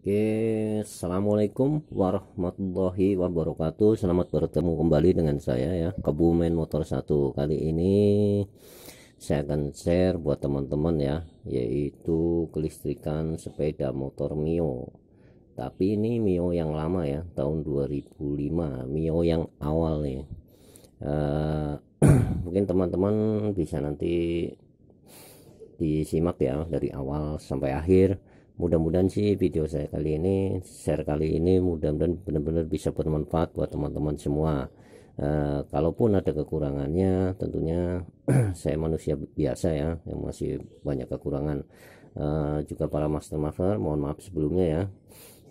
Oke, assalamualaikum warahmatullahi wabarakatuh. Selamat bertemu kembali dengan saya ya, Kebumen Motor 1. Kali ini saya akan share buat teman-teman ya, yaitu kelistrikan sepeda motor Mio. Tapi ini Mio yang lama ya, tahun 2005, Mio yang awal nih. Uh, mungkin teman-teman bisa nanti disimak ya dari awal sampai akhir mudah-mudahan sih video saya kali ini share kali ini mudah-mudahan benar-benar bisa bermanfaat buat teman-teman semua e, kalaupun ada kekurangannya tentunya saya manusia biasa ya yang masih banyak kekurangan e, juga para master master mohon maaf sebelumnya ya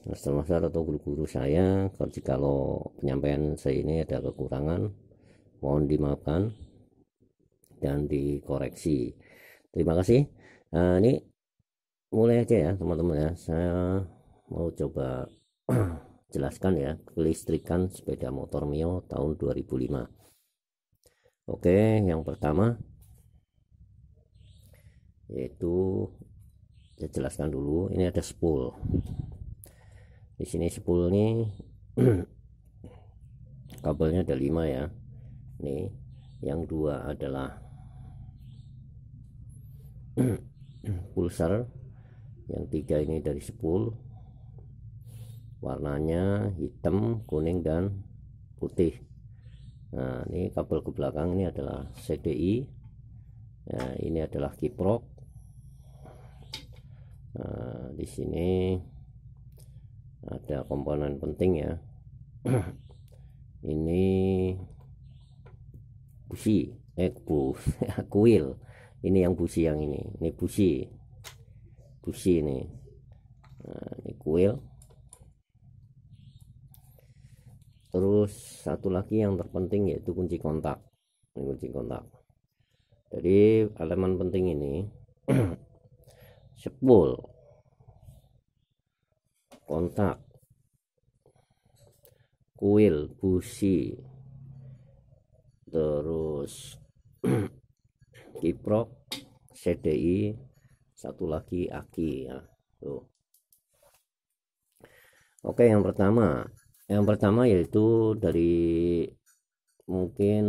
master master atau guru-guru saya kalau jikalau penyampaian saya ini ada kekurangan mohon dimaafkan dan dikoreksi terima kasih e, ini mulai aja ya teman-teman ya saya mau coba jelaskan ya kelistrikan sepeda motor Mio tahun 2005 oke yang pertama yaitu saya jelaskan dulu ini ada spool di sini spool ini kabelnya ada lima ya nih yang dua adalah pulsar yang tiga ini dari 10 warnanya hitam kuning dan putih nah ini kabel ke belakang ini adalah CDI nah, ini adalah kiprok nah, di sini ada komponen penting ya ini busi eh bus kuil ini yang busi yang ini ini busi diskusi ini, nah, ini kuil terus satu lagi yang terpenting yaitu kunci kontak ini kunci kontak jadi elemen penting ini sepul kontak kuil busi terus kiprok CDI satu lagi aki ya tuh oke yang pertama yang pertama yaitu dari mungkin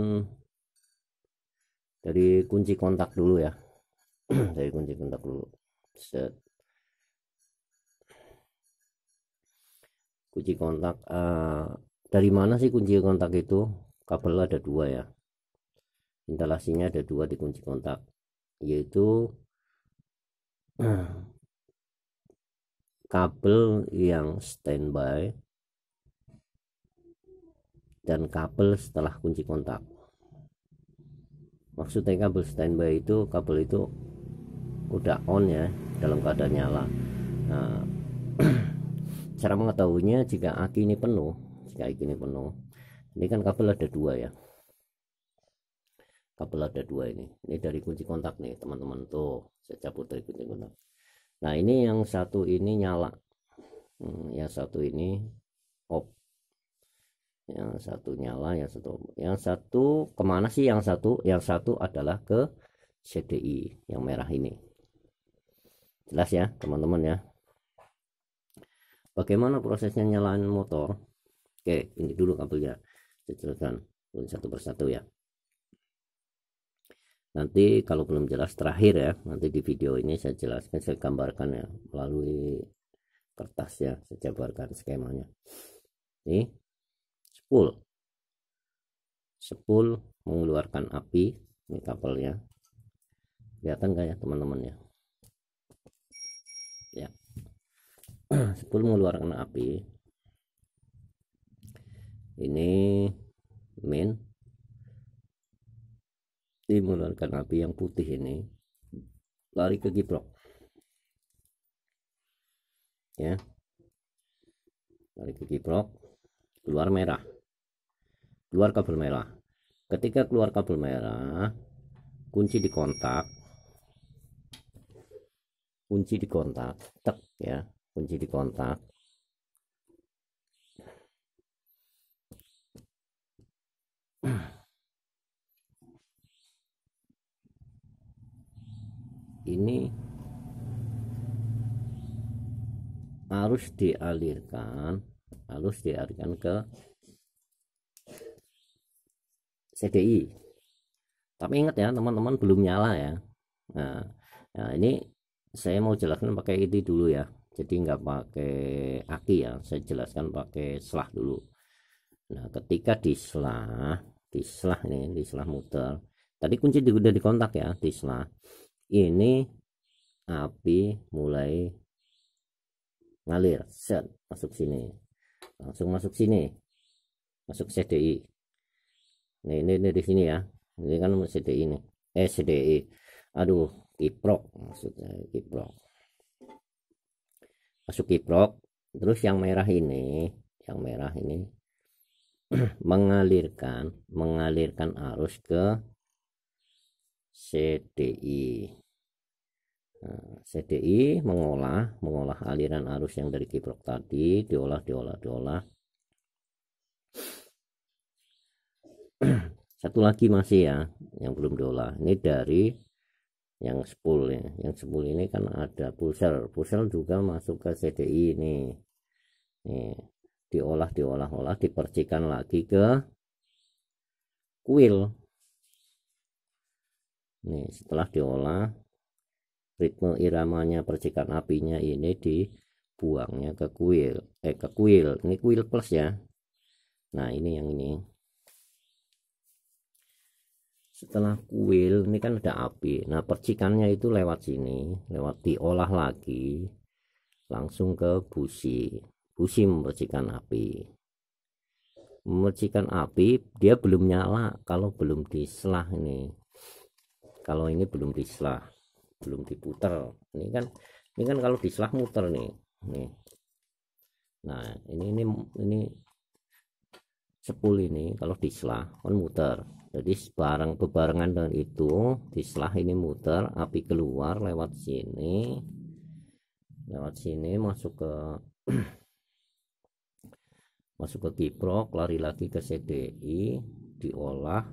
dari kunci kontak dulu ya dari kunci kontak dulu set kunci kontak uh, dari mana sih kunci kontak itu kabel ada dua ya instalasinya ada dua di kunci kontak yaitu Hmm. kabel yang standby dan kabel setelah kunci kontak maksudnya kabel standby itu kabel itu udah on ya dalam keadaan nyala nah, cara mengetahuinya jika aki ini penuh jika aki ini penuh ini kan kabel ada dua ya kabel ada dua ini ini dari kunci kontak nih teman-teman tuh saya cabut dari kunci kontak nah ini yang satu ini nyala hmm, yang satu ini off yang satu nyala yang satu yang satu kemana sih yang satu yang satu adalah ke CDI yang merah ini jelas ya teman-teman ya bagaimana prosesnya nyalain motor oke ini dulu kabelnya Jelaskan satu persatu ya nanti kalau belum jelas terakhir ya nanti di video ini saya jelaskan saya gambarkan ya melalui kertas ya saya jabarkan skemanya ini sepul sepul mengeluarkan api ini kabelnya kelihatan gak ya teman-teman ya ya 10 mengeluarkan api ini min pasti api yang putih ini lari ke giprok ya lari ke giprok keluar merah keluar kabel merah ketika keluar kabel merah kunci di kontak kunci di kontak tek ya kunci di kontak ini harus dialirkan harus dialirkan ke CDI tapi ingat ya teman-teman belum nyala ya nah, nah ini saya mau jelaskan pakai ini dulu ya jadi nggak pakai aki ya saya jelaskan pakai selah dulu nah ketika di selah di selah ini di selah muter tadi kunci sudah dikontak ya di selah ini api mulai ngalir set masuk sini langsung masuk sini masuk CDI nih ini, ini di sini ya ini kan CDI ini eh CDI aduh kiprok maksudnya kiprok masuk kiprok terus yang merah ini yang merah ini mengalirkan mengalirkan arus ke CDI CDI mengolah mengolah aliran arus yang dari kiprok tadi diolah diolah diolah satu lagi masih ya yang belum diolah ini dari yang spool ya yang spool ini kan ada pulsel pulsel juga masuk ke CDI ini nih diolah diolah-olah dipercikan lagi ke kuil nih setelah diolah ritme iramanya percikan apinya ini dibuangnya ke kuil eh ke kuil ini kuil plus ya nah ini yang ini setelah kuil ini kan ada api nah percikannya itu lewat sini lewat diolah lagi langsung ke busi busi memercikan api memercikan api dia belum nyala kalau belum diselah ini kalau ini belum diselah belum diputar ini kan ini kan kalau diselah muter nih nih nah ini ini ini sepul ini kalau diselah kan muter jadi sebarang bebarengan dengan itu diselah ini muter api keluar lewat sini lewat sini masuk ke masuk ke kiprok lari lagi ke CDI diolah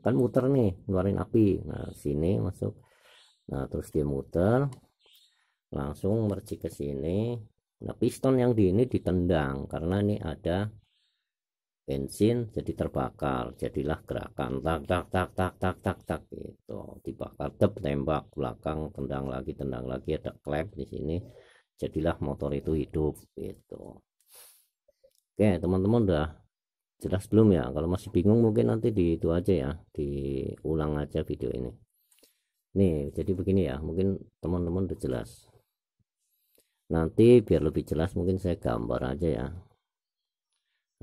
kan muter nih ngeluarin api nah sini masuk nah terus dia muter langsung mercik ke sini nah piston yang di ini ditendang karena ini ada bensin jadi terbakar jadilah gerakan tak tak tak tak tak tak tak gitu dibakar tep tembak belakang tendang lagi tendang lagi ada klep di sini jadilah motor itu hidup gitu oke teman-teman udah jelas belum ya kalau masih bingung mungkin nanti di itu aja ya diulang aja video ini Nih, jadi begini ya, mungkin teman-teman udah jelas. Nanti biar lebih jelas mungkin saya gambar aja ya.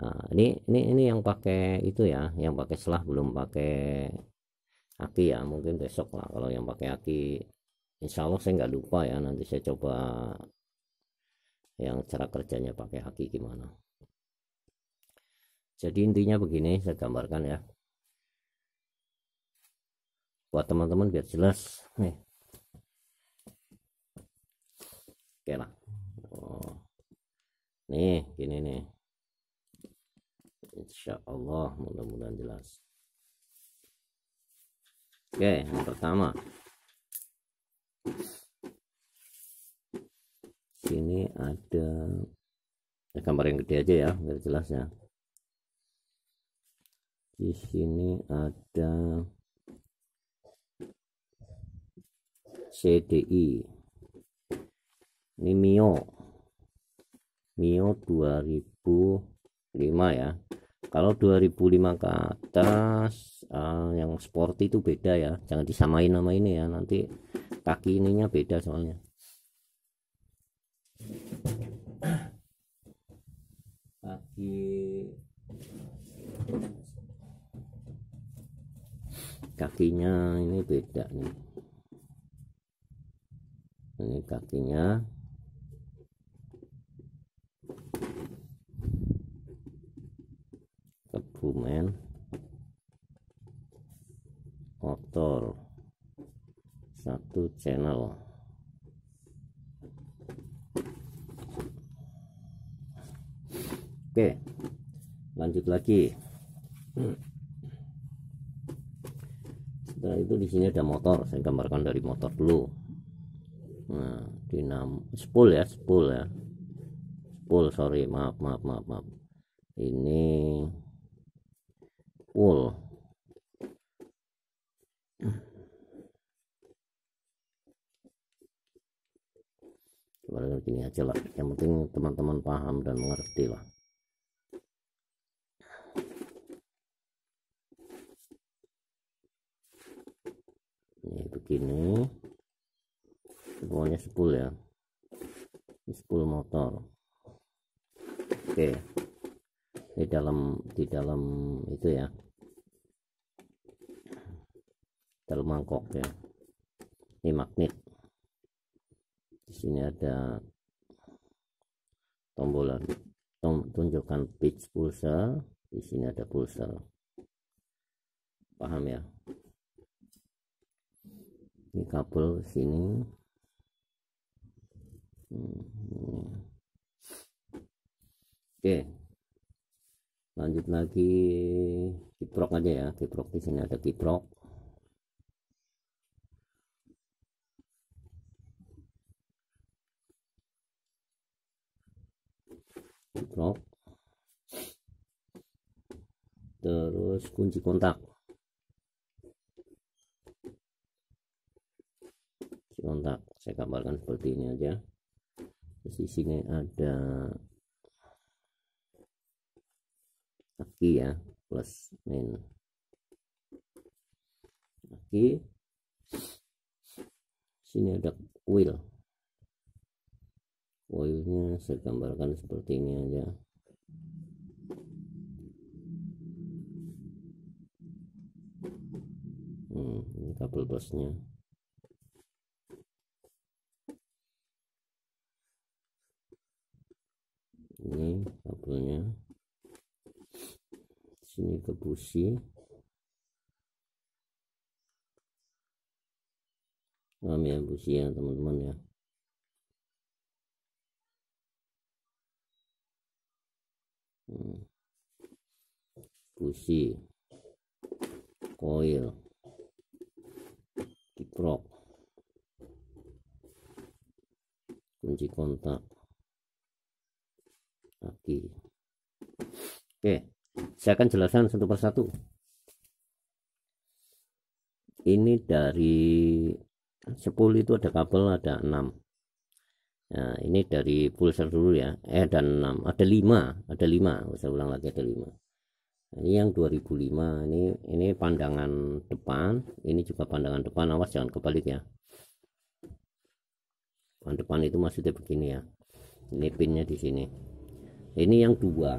Nah, ini ini ini yang pakai itu ya, yang pakai selah belum pakai aki ya, mungkin besok lah kalau yang pakai aki. Insya Allah saya nggak lupa ya, nanti saya coba yang cara kerjanya pakai aki gimana. Jadi intinya begini, saya gambarkan ya buat teman-teman biar jelas nih oke lah oh. nih gini nih Insya Allah mudah-mudahan jelas oke yang pertama sini ada ya, gambar yang gede aja ya biar jelas ya di sini ada CDI ini Mio Mio 2005 ya kalau 2005 ke atas uh, yang sporty itu beda ya jangan disamain nama ini ya nanti kaki ininya beda soalnya kaki kakinya ini beda nih ini kakinya kebumen motor satu channel Oke, lanjut lagi. Setelah itu di sini ada motor, saya gambarkan dari motor dulu nah, dinam spool ya spool ya spool sorry maaf maaf maaf maaf ini spool kemarin gini aja lah yang penting teman-teman paham dan mengerti lah ini begini semuanya sepul ya sepul motor oke di dalam di dalam itu ya dalam mangkok ya ini magnet di sini ada tombolan Tom, tunjukkan pitch pulsa di sini ada pulsa paham ya ini kabel sini Hmm. oke lanjut lagi kiprok aja ya kiprok di sini ada kiprok kiprok terus kunci kontak kunci kontak saya gambarkan seperti ini aja di sini ada aki ya plus main aki sini ada wheel wheelnya saya gambarkan seperti ini aja hmm, ini kabel busnya ini kabelnya sini ke busi paham ya busi ya teman-teman ya busi hmm. coil kiprok kunci kontak oke saya akan jelaskan satu persatu ini dari 10 itu ada kabel ada 6 nah ini dari pulser dulu ya eh dan 6 ada 5 ada 5 saya ulang lagi ada 5 nah, ini yang 2005 ini ini pandangan depan ini juga pandangan depan awas jangan kebalik ya Pandangan depan itu maksudnya begini ya ini pinnya di sini ini yang dua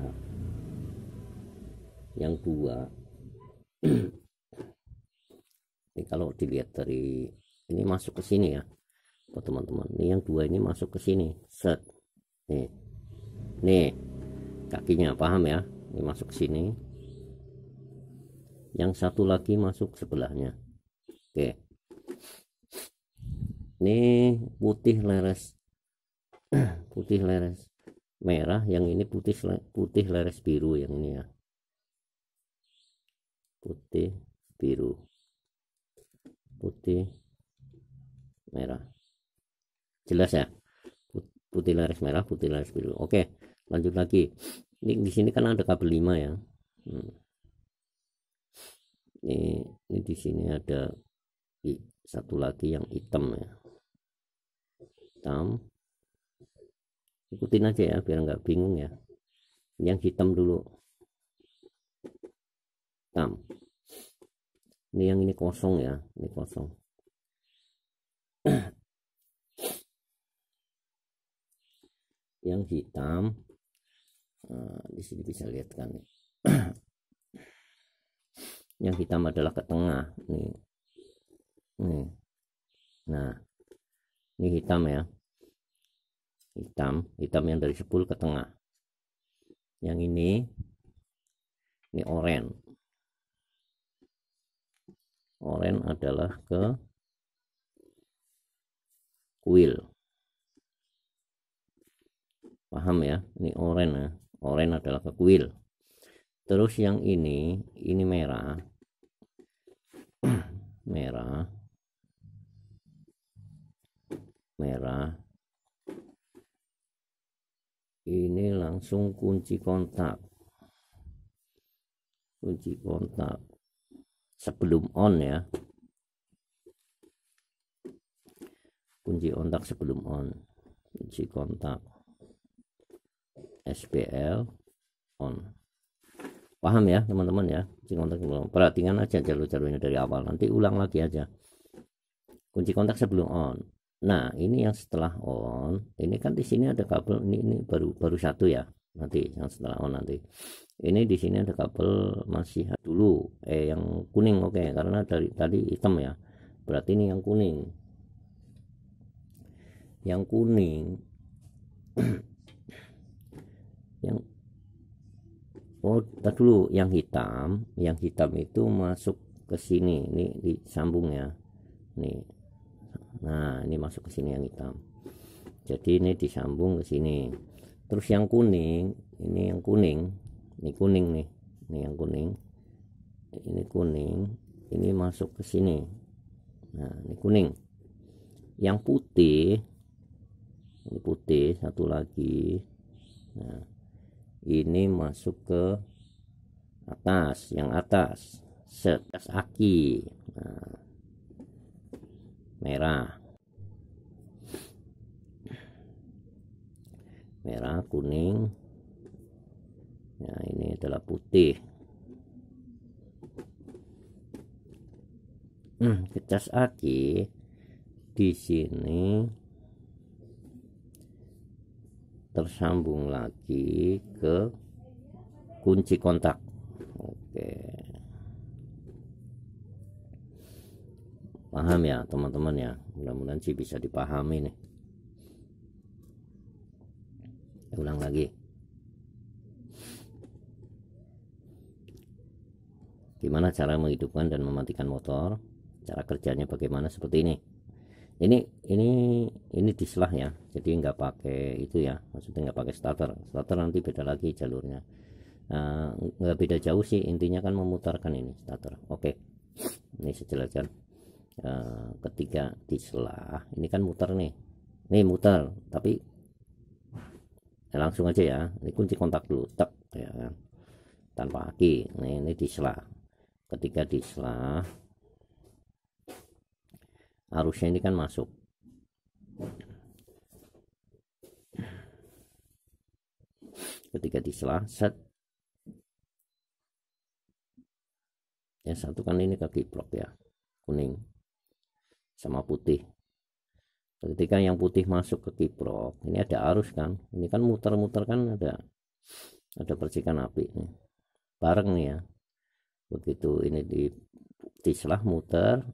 yang dua ini kalau dilihat dari ini masuk ke sini ya oh, teman-teman ini yang dua ini masuk ke sini set nih nih kakinya paham ya ini masuk ke sini yang satu lagi masuk sebelahnya oke ini putih leres putih leres merah yang ini putih putih leres biru yang ini ya putih biru putih merah jelas ya putih laris merah putih laris biru oke lanjut lagi ini di sini kan ada kabel 5 ya hmm. ini ini di sini ada satu lagi yang hitam ya hitam ikutin aja ya biar nggak bingung ya yang hitam dulu hitam ini yang ini kosong ya ini kosong yang hitam nah, di sini bisa lihat kan yang hitam adalah ke tengah nih nih nah ini hitam ya hitam hitam yang dari 10 ke tengah yang ini ini oranye oranye adalah ke kuil paham ya ini oranye ya oranye adalah ke kuil terus yang ini ini merah merah merah ini langsung kunci kontak kunci kontak sebelum on ya kunci kontak sebelum on kunci kontak SPL on paham ya teman-teman ya kunci kontak sebelum perhatikan aja jalur-jalurnya dari awal nanti ulang lagi aja kunci kontak sebelum on Nah, ini yang setelah on, ini kan di sini ada kabel ini ini baru baru satu ya. Nanti yang setelah on nanti. Ini di sini ada kabel masih dulu eh yang kuning oke okay, karena dari tadi hitam ya. Berarti ini yang kuning. Yang kuning yang Oh, kita dulu yang hitam, yang hitam itu masuk ke sini, ini disambung ya. Nih, nah ini masuk ke sini yang hitam jadi ini disambung ke sini terus yang kuning ini yang kuning ini kuning nih ini yang kuning ini kuning ini masuk ke sini nah ini kuning yang putih ini putih satu lagi nah ini masuk ke atas yang atas setas aki nah merah merah kuning ya ini adalah putih hmm, kecas aki di sini tersambung lagi ke kunci kontak oke paham ya teman-teman ya mudah-mudahan sih bisa dipahami nih ulang lagi gimana cara menghidupkan dan mematikan motor cara kerjanya bagaimana seperti ini ini ini ini diselah ya jadi nggak pakai itu ya maksudnya nggak pakai starter starter nanti beda lagi jalurnya eh, nggak uh, beda jauh sih intinya kan memutarkan ini starter oke okay. ini sejalan ketiga eh, ketika diselah ini kan muter nih nih muter tapi ya langsung aja ya ini kunci kontak dulu tek ya kan tanpa aki nih ini diselah ketika diselah arusnya ini kan masuk ketika diselah set ya satu kan ini kaki blok ya kuning sama putih ketika yang putih masuk ke kiprok ini ada arus kan ini kan muter-muter kan ada ada percikan api ini, bareng nih ya begitu ini di tislah muter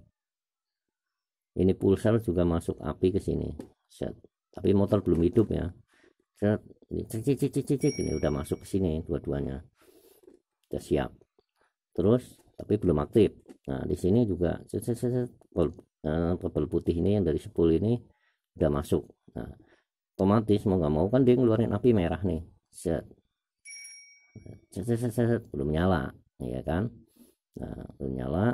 ini pulsar juga masuk api ke sini set tapi motor belum hidup ya set ini cek cek cek ini udah masuk ke sini dua-duanya sudah siap terus tapi belum aktif nah di sini juga set set, set nah, kabel putih ini yang dari 10 ini udah masuk nah, otomatis mau nggak mau kan dia ngeluarin api merah nih set set set, set, set. belum nyala ya kan nah belum nyala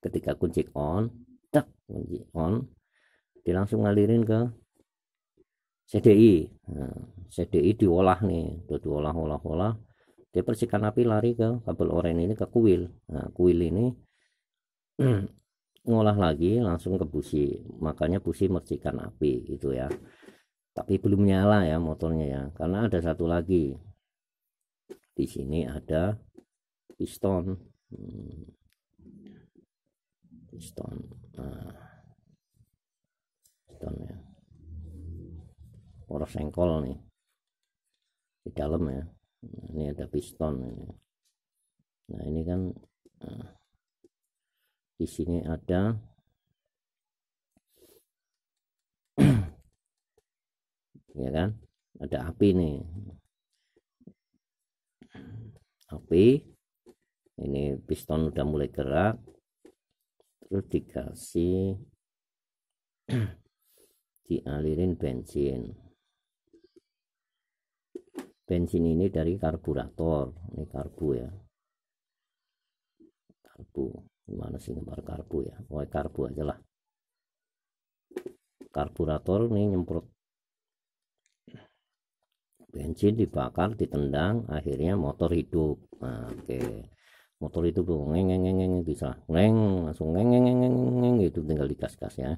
ketika kunci on tak kunci on dia langsung ngalirin ke CDI nah, CDI diolah nih udah diolah olah olah dia percikan api lari ke kabel oranye ini ke kuil nah kuil ini eh, ngolah lagi langsung ke busi makanya busi mercikan api gitu ya tapi belum nyala ya motornya ya karena ada satu lagi di sini ada piston hmm. piston nah piston ya poros sengkol nih di dalam ya nah, ini ada piston ini nah ini kan nah di sini ada ya kan ada api nih api ini piston udah mulai gerak terus dikasih dialirin bensin bensin ini dari karburator ini karbu ya karbu mana sih nyemprot karbu ya oh karbu aja lah karburator nih nyemprot bensin dibakar ditendang akhirnya motor hidup nah, oke okay. motor itu tuh ngeng bisa neng langsung ngengengengeng ngeng gitu tinggal dikas gas ya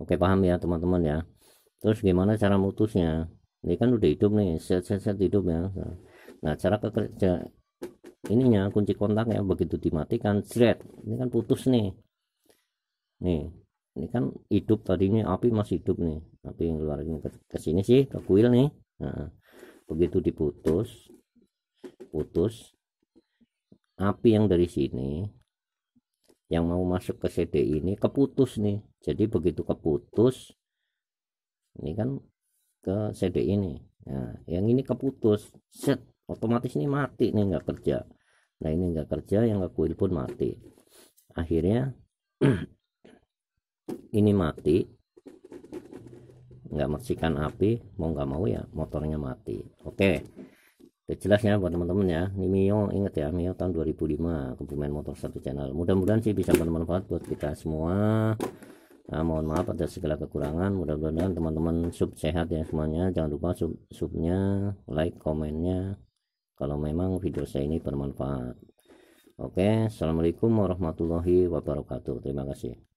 oke okay, paham ya teman-teman ya terus gimana cara mutusnya ini kan udah hidup nih set set set hidup ya nah cara ininya kunci kontak kontaknya begitu dimatikan jret ini kan putus nih nih ini kan hidup tadinya api masih hidup nih tapi yang keluar ini ke, ke sini sih ke kuil nih nah, begitu diputus putus api yang dari sini yang mau masuk ke CD ini keputus nih jadi begitu keputus ini kan ke CD ini nah yang ini keputus set otomatis ini mati nih nggak kerja nah ini nggak kerja yang kuil pun mati akhirnya ini mati nggak matikan api mau nggak mau ya motornya mati oke okay. jelasnya buat teman-teman ya ini Mio inget ya Mio tahun 2005 kebumen motor satu channel mudah-mudahan sih bisa bermanfaat buat kita semua Nah, mohon maaf atas segala kekurangan. Mudah-mudahan teman-teman sub sehat ya semuanya. Jangan lupa sub subnya, like, komennya, kalau memang video saya ini bermanfaat. Oke, Assalamualaikum warahmatullahi wabarakatuh. Terima kasih.